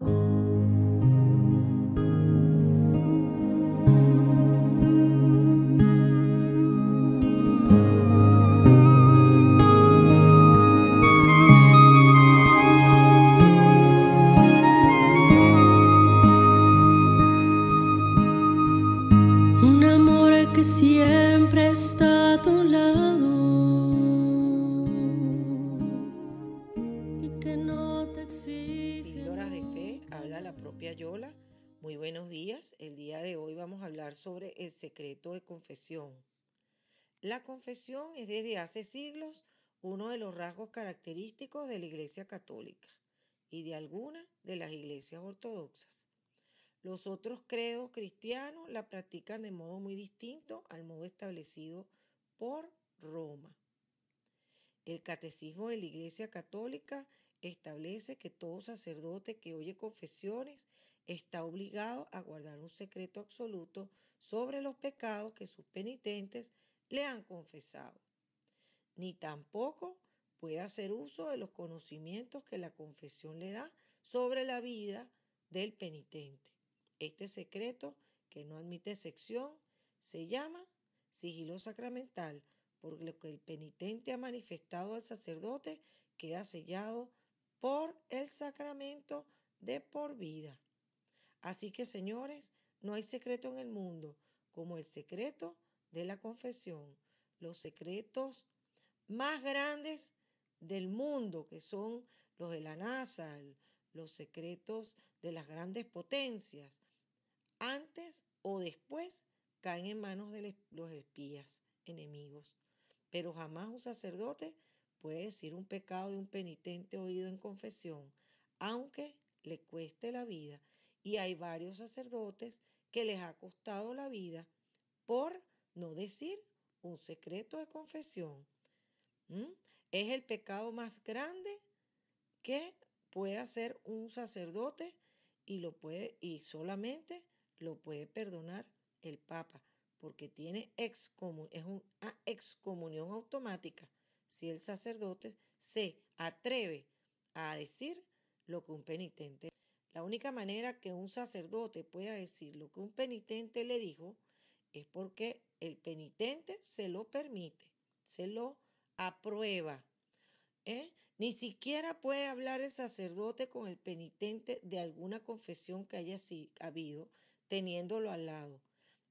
thank you Muy buenos días. El día de hoy vamos a hablar sobre el secreto de confesión. La confesión es desde hace siglos uno de los rasgos característicos de la Iglesia Católica y de algunas de las iglesias ortodoxas. Los otros credos cristianos la practican de modo muy distinto al modo establecido por Roma. El catecismo de la Iglesia Católica establece que todo sacerdote que oye confesiones está obligado a guardar un secreto absoluto sobre los pecados que sus penitentes le han confesado, ni tampoco puede hacer uso de los conocimientos que la confesión le da sobre la vida del penitente. Este secreto, que no admite excepción, se llama sigilo sacramental, porque lo que el penitente ha manifestado al sacerdote queda sellado por el sacramento de por vida. Así que, señores, no hay secreto en el mundo como el secreto de la confesión. Los secretos más grandes del mundo, que son los de la NASA, los secretos de las grandes potencias, antes o después caen en manos de los espías enemigos. Pero jamás un sacerdote puede decir un pecado de un penitente oído en confesión, aunque le cueste la vida. Y hay varios sacerdotes que les ha costado la vida por no decir un secreto de confesión. ¿Mm? Es el pecado más grande que puede hacer un sacerdote y lo puede y solamente lo puede perdonar el Papa porque tiene es una ah, excomunión automática si el sacerdote se atreve a decir lo que un penitente. La única manera que un sacerdote pueda decir lo que un penitente le dijo es porque el penitente se lo permite, se lo aprueba. ¿Eh? Ni siquiera puede hablar el sacerdote con el penitente de alguna confesión que haya habido teniéndolo al lado,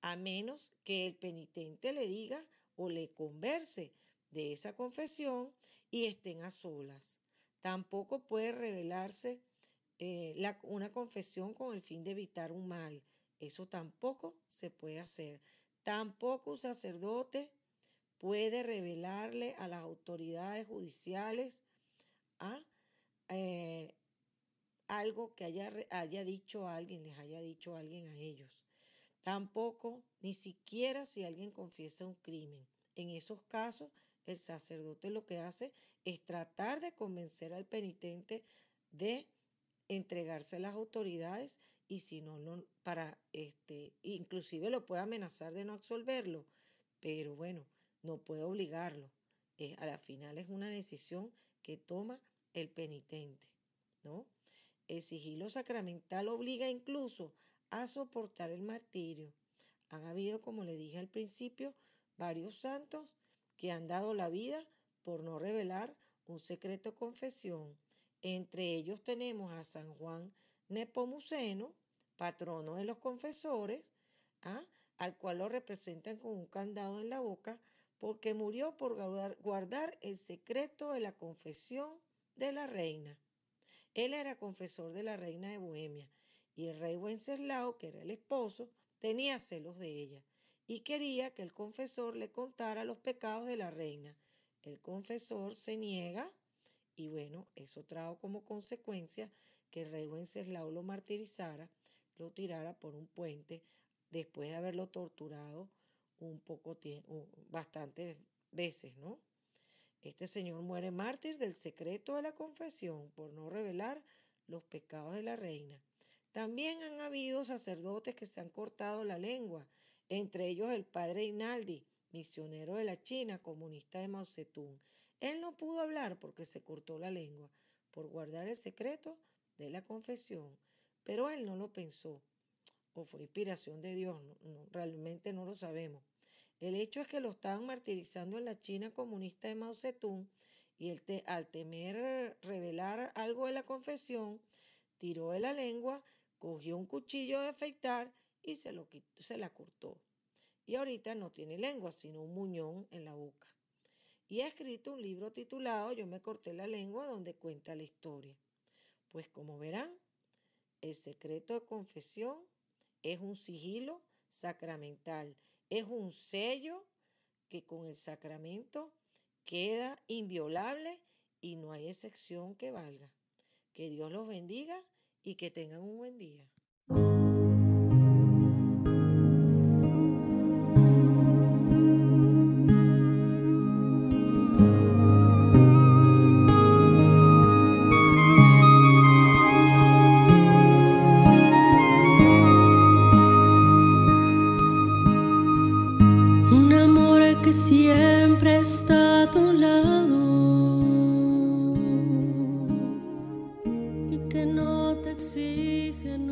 a menos que el penitente le diga o le converse de esa confesión y estén a solas. Tampoco puede revelarse eh, una confesión con el fin de evitar un mal. Eso tampoco se puede hacer. Tampoco un sacerdote puede revelarle a las autoridades judiciales ah, eh, algo que haya, haya dicho a alguien, les haya dicho alguien a ellos. Tampoco, ni siquiera si alguien confiesa un crimen. En esos casos el sacerdote lo que hace es tratar de convencer al penitente de entregarse a las autoridades y si no, no para este, inclusive lo puede amenazar de no absolverlo, pero bueno, no puede obligarlo. Es, eh, a la final es una decisión que toma el penitente, ¿no? El sigilo sacramental obliga incluso a soportar el martirio. Han habido, como le dije al principio, varios santos que han dado la vida por no revelar un secreto confesión. Entre ellos tenemos a San Juan Nepomuceno, patrono de los confesores, ¿ah? al cual lo representan con un candado en la boca, porque murió por guardar el secreto de la confesión de la reina. Él era confesor de la reina de Bohemia y el rey Wenceslao, que era el esposo, tenía celos de ella y quería que el confesor le contara los pecados de la reina. El confesor se niega y bueno, eso trajo como consecuencia que el rey Wenceslao lo martirizara, lo tirara por un puente después de haberlo torturado un poco bastantes veces, ¿no? Este señor muere mártir del secreto de la confesión por no revelar los pecados de la reina. También han habido sacerdotes que se han cortado la lengua entre ellos el padre Inaldi, misionero de la China, comunista de Mao Zedong. Él no pudo hablar porque se cortó la lengua, por guardar el secreto de la confesión, pero él no lo pensó, o fue inspiración de Dios, realmente no lo sabemos. El hecho es que lo estaban martirizando en la China comunista de Mao Zedong y él al temer revelar algo de la confesión, tiró de la lengua, cogió un cuchillo de afeitar y se, lo se la cortó. Y ahorita no tiene lengua, sino un muñón en la boca. Y ha escrito un libro titulado Yo me corté la lengua, donde cuenta la historia. Pues como verán, el secreto de confesión es un sigilo sacramental, es un sello que con el sacramento queda inviolable y no hay excepción que valga. Que Dios los bendiga y que tengan un buen día. tu lado y que no te exigen